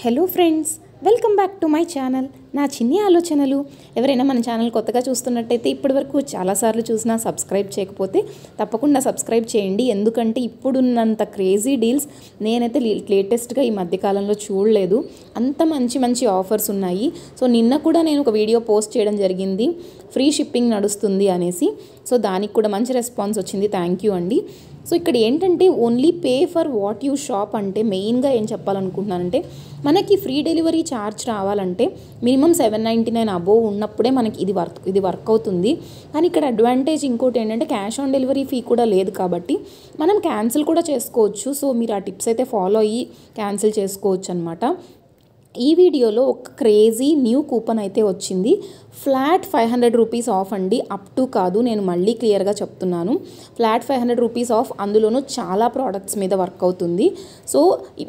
hello friends welcome back to my channel నా చిన్ని ఆలోచనలు ఎవరైనా మన ఛానల్ కొత్తగా చూస్తున్నట్టయితే ఇప్పటి వరకు చాలాసార్లు చూసినా సబ్స్క్రైబ్ చేయకపోతే తప్పకుండా సబ్స్క్రైబ్ చేయండి ఎందుకంటే ఇప్పుడున్నంత క్రేజీ డీల్స్ నేనైతే లేటెస్ట్గా ఈ మధ్యకాలంలో చూడలేదు అంత మంచి మంచి ఆఫర్స్ ఉన్నాయి సో నిన్న కూడా నేను ఒక వీడియో పోస్ట్ చేయడం జరిగింది ఫ్రీ షిప్పింగ్ నడుస్తుంది అనేసి సో దానికి కూడా మంచి రెస్పాన్స్ వచ్చింది థ్యాంక్ యూ అండి సో ఇక్కడ ఏంటంటే only pay for what you shop అంటే మెయిన్గా ఏం చెప్పాలనుకుంటున్నానంటే మనకి ఫ్రీ డెలివరీ ఛార్జ్ రావాలంటే minimum seven ninety nine above ఉన్నప్పుడే మనకి ఇది వర్క్ ఇది వర్క్ అవుతుంది కానీ ఇక్కడ అడ్వాంటేజ్ ఇంకోటి ఏంటంటే క్యాష్ ఆన్ డెలివరీ ఫీ కూడా లేదు కాబట్టి మనం క్యాన్సిల్ కూడా చేసుకోవచ్చు సో మీరు ఆ టిప్స్ అయితే ఫాలో అయ్యి క్యాన్సిల్ చేసుకోవచ్చు అనమాట ఈ వీడియోలో ఒక క్రేజీ న్యూ కూపన్ అయితే వచ్చింది flat five hundred rupees off అండి అప్ టు కాదు నేను మళ్ళీ క్లియర్గా చెప్తున్నాను flat five hundred rupees off అందులోనూ చాలా ప్రోడక్ట్స్ మీద వర్క్ అవుతుంది సో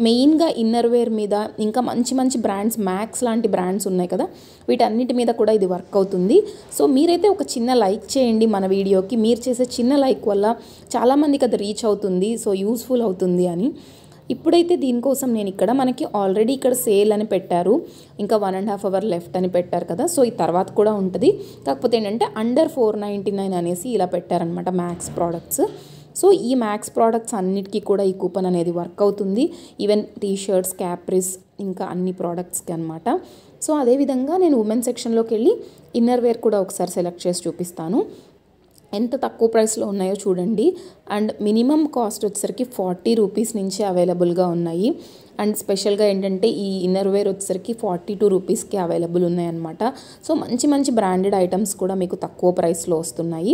మెయిన్గా ఇన్నర్వేర్ మీద ఇంకా మంచి మంచి బ్రాండ్స్ మ్యాక్స్ లాంటి బ్రాండ్స్ ఉన్నాయి కదా వీటన్నిటి మీద కూడా ఇది వర్క్ అవుతుంది సో మీరైతే ఒక చిన్న లైక్ చేయండి మన వీడియోకి మీరు చేసే చిన్న లైక్ వల్ల చాలామందికి అది రీచ్ అవుతుంది సో యూస్ఫుల్ అవుతుంది అని ఇప్పుడైతే దీనికోసం నేను ఇక్కడ మనకి ఆల్రెడీ ఇక్కడ సేల్ అని పెట్టారు ఇంకా one and half hour left అని పెట్టారు కదా సో ఈ తర్వాత కూడా ఉంటుంది కాకపోతే ఏంటంటే అండర్ ఫోర్ నైంటీ నైన్ అనేసి ఇలా పెట్టారనమాట మ్యాక్స్ ప్రోడక్ట్స్ సో ఈ మ్యాక్స్ ప్రోడక్ట్స్ అన్నిటికీ కూడా ఈ కూపన్ అనేది వర్క్ అవుతుంది ఈవెన్ టీషర్ట్స్ క్యాప్రిస్ ఇంకా అన్ని ప్రోడక్ట్స్కి అనమాట సో అదేవిధంగా నేను ఉమెన్ సెక్షన్లోకి వెళ్ళి ఇన్నర్ వేర్ కూడా ఒకసారి సెలెక్ట్ చేసి చూపిస్తాను ఎంత తక్కువ ప్రైస్లో ఉన్నాయో చూడండి అండ్ మినిమం కాస్ట్ వచ్చేసరికి ఫార్టీ రూపీస్ నుంచి అవైలబుల్గా ఉన్నాయి అండ్ స్పెషల్గా ఏంటంటే ఈ ఇన్నర్ వేర్ వచ్చేసరికి ఫార్టీ టూ రూపీస్కి అవైలబుల్ ఉన్నాయన్నమాట సో మంచి మంచి బ్రాండెడ్ ఐటమ్స్ కూడా మీకు తక్కువ ప్రైస్లో వస్తున్నాయి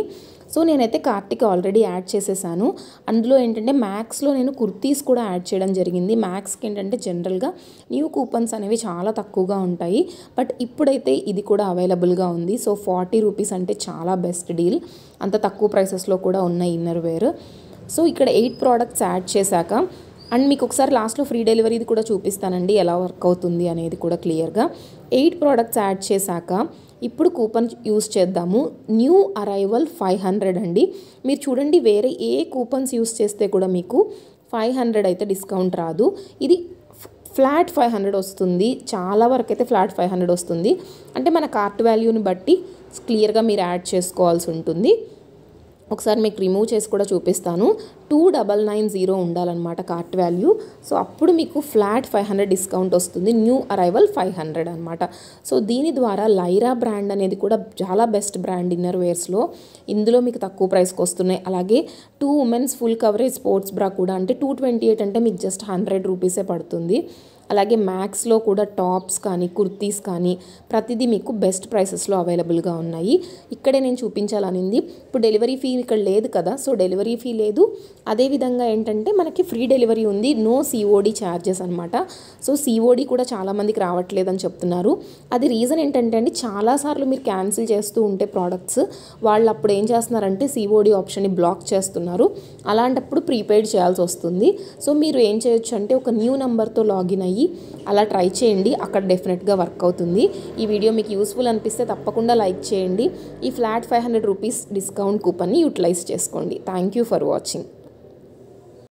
సో నేనైతే కార్తీక్ ఆల్రెడీ యాడ్ చేసేసాను అందులో ఏంటంటే మ్యాక్స్లో నేను కుర్తీస్ కూడా యాడ్ చేయడం జరిగింది మ్యాక్స్కి ఏంటంటే జనరల్గా న్యూ కూపన్స్ అనేవి చాలా తక్కువగా ఉంటాయి బట్ ఇప్పుడైతే ఇది కూడా అవైలబుల్గా ఉంది సో ఫార్టీ రూపీస్ అంటే చాలా బెస్ట్ డీల్ అంత తక్కువ ప్రైసెస్లో కూడా ఉన్నాయి ఇన్నర్ వేర్ సో ఇక్కడ ఎయిట్ ప్రోడక్ట్స్ యాడ్ చేశాక అండ్ మీకు ఒకసారి లాస్ట్లో ఫ్రీ డెలివరీది కూడా చూపిస్తానండి ఎలా వర్క్ అవుతుంది అనేది కూడా క్లియర్గా ఎయిట్ ప్రోడక్ట్స్ యాడ్ చేశాక ఇప్పుడు కూపన్ యూస్ చేద్దాము న్యూ అరైవల్ ఫైవ్ హండ్రెడ్ అండి మీరు చూడండి వేరే ఏ కూపన్స్ యూస్ చేస్తే కూడా మీకు ఫైవ్ హండ్రెడ్ అయితే డిస్కౌంట్ రాదు ఇది ఫ్లాట్ ఫైవ్ హండ్రెడ్ వస్తుంది చాలా వరకు అయితే ఫ్లాట్ ఫైవ్ హండ్రెడ్ వస్తుంది అంటే మన కార్ట్ వాల్యూని బట్టి క్లియర్గా మీరు యాడ్ చేసుకోవాల్సి ఉంటుంది ఒకసారి మీకు రిమూవ్ చేసి కూడా చూపిస్తాను టూ డబల్ నైన్ జీరో ఉండాలన్నమాట కార్ట్ వాల్యూ సో అప్పుడు మీకు ఫ్లాట్ ఫైవ్ హండ్రెడ్ డిస్కౌంట్ వస్తుంది న్యూ అరైవల్ ఫైవ్ హండ్రెడ్ అనమాట సో దీని ద్వారా లైరా బ్రాండ్ అనేది కూడా చాలా బెస్ట్ బ్రాండ్ ఇన్నర్ వేర్స్లో ఇందులో మీకు తక్కువ ప్రైస్కి వస్తున్నాయి అలాగే two women's full coverage sports bra కూడా అంటే టూ ట్వంటీ ఎయిట్ అంటే మీకు జస్ట్ హండ్రెడ్ రూపీసే పడుతుంది అలాగే మ్యాక్స్లో కూడా టాప్స్ కానీ కుర్తీస్ కానీ ప్రతిదీ మీకు బెస్ట్ ప్రైసెస్లో అవైలబుల్గా ఉన్నాయి ఇక్కడే నేను చూపించాలనింది ఇప్పుడు డెలివరీ ఫీ ఇక్కడ లేదు కదా సో డెలివరీ ఫీ లేదు అదేవిధంగా ఏంటంటే మనకి ఫ్రీ డెలివరీ ఉంది నో సిఓడి ఛార్జెస్ అనమాట సో సిఓడి కూడా చాలామందికి రావట్లేదని చెప్తున్నారు అది రీజన్ ఏంటంటే అండి చాలాసార్లు మీరు క్యాన్సిల్ చేస్తూ ఉంటే ప్రోడక్ట్స్ వాళ్ళు అప్పుడు ఏం చేస్తున్నారంటే సిఓడి ఆప్షన్ని బ్లాక్ చేస్తున్నారు అలాంటప్పుడు ప్రీపెయిడ్ చేయాల్సి వస్తుంది సో మీరు ఏం చేయొచ్చు అంటే ఒక న్యూ నెంబర్తో లాగిన్ అయ్యి ఉన్నాయి అలా ట్రై చేయండి అక్కడ డెఫినెట్గా వర్క్ అవుతుంది ఈ వీడియో మీకు యూస్ఫుల్ అనిపిస్తే తప్పకుండా లైక్ చేయండి ఈ flat five hundred rupees discount కూపన్ని యూటిలైజ్ చేసుకోండి థ్యాంక్ యూ ఫర్ వాచింగ్